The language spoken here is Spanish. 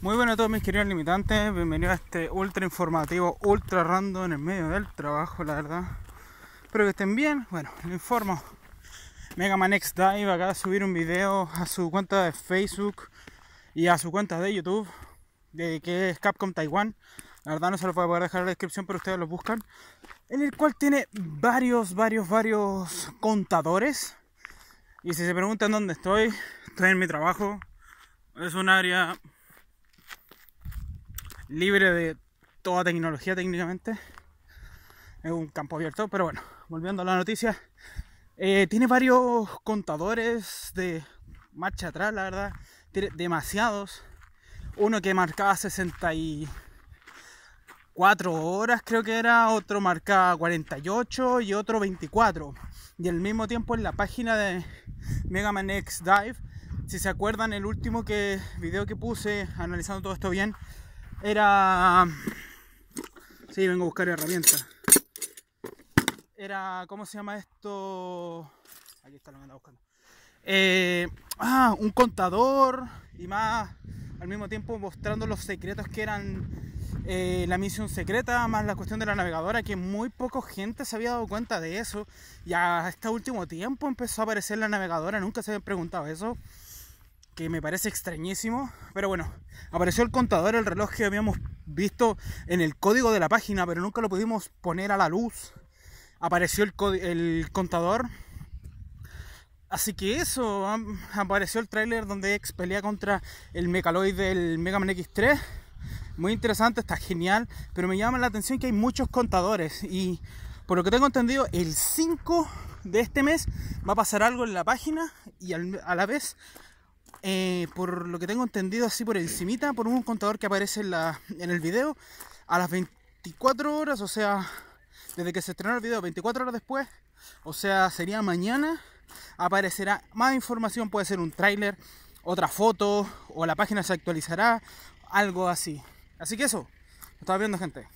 Muy buenas a todos mis queridos limitantes, bienvenidos a este ultra informativo, ultra random en el medio del trabajo, la verdad. Espero que estén bien. Bueno, les informo. Mega Man X Dive acaba de subir un video a su cuenta de Facebook y a su cuenta de YouTube, de que es Capcom Taiwan. La verdad no se lo voy a poder dejar en la descripción, pero ustedes lo buscan. En el cual tiene varios, varios, varios contadores. Y si se preguntan dónde estoy, estoy en mi trabajo. Es un área libre de toda tecnología técnicamente. Es un campo abierto, pero bueno, volviendo a la noticia, eh, tiene varios contadores de marcha atrás, la verdad, tiene demasiados. Uno que marcaba 64 horas, creo que era, otro marcaba 48 y otro 24. Y al mismo tiempo en la página de Mega Man X Dive, si se acuerdan, el último que, video que puse analizando todo esto bien, era... Sí, vengo a buscar herramientas. Era... ¿Cómo se llama esto? Aquí está lo que buscando. Eh, ah, un contador y más al mismo tiempo mostrando los secretos que eran eh, la misión secreta, más la cuestión de la navegadora, que muy poca gente se había dado cuenta de eso. ya hasta este último tiempo empezó a aparecer la navegadora, nunca se habían preguntado eso que me parece extrañísimo. Pero bueno, apareció el contador, el reloj que habíamos visto en el código de la página, pero nunca lo pudimos poner a la luz. Apareció el, el contador. Así que eso, apareció el trailer donde X pelea contra el Mecaloid del Mega Man X3. Muy interesante, está genial, pero me llama la atención que hay muchos contadores y por lo que tengo entendido, el 5 de este mes va a pasar algo en la página y a la vez eh, por lo que tengo entendido así por encimita, por un contador que aparece en, el video, a las 24 horas, o sea, desde que se estrenó el video, 24 horas después, o sea, sería mañana, aparecerá más información, puede ser un tráiler, otra foto, o la página se actualizará, algo así. Así que eso, lo estaba viendo gente.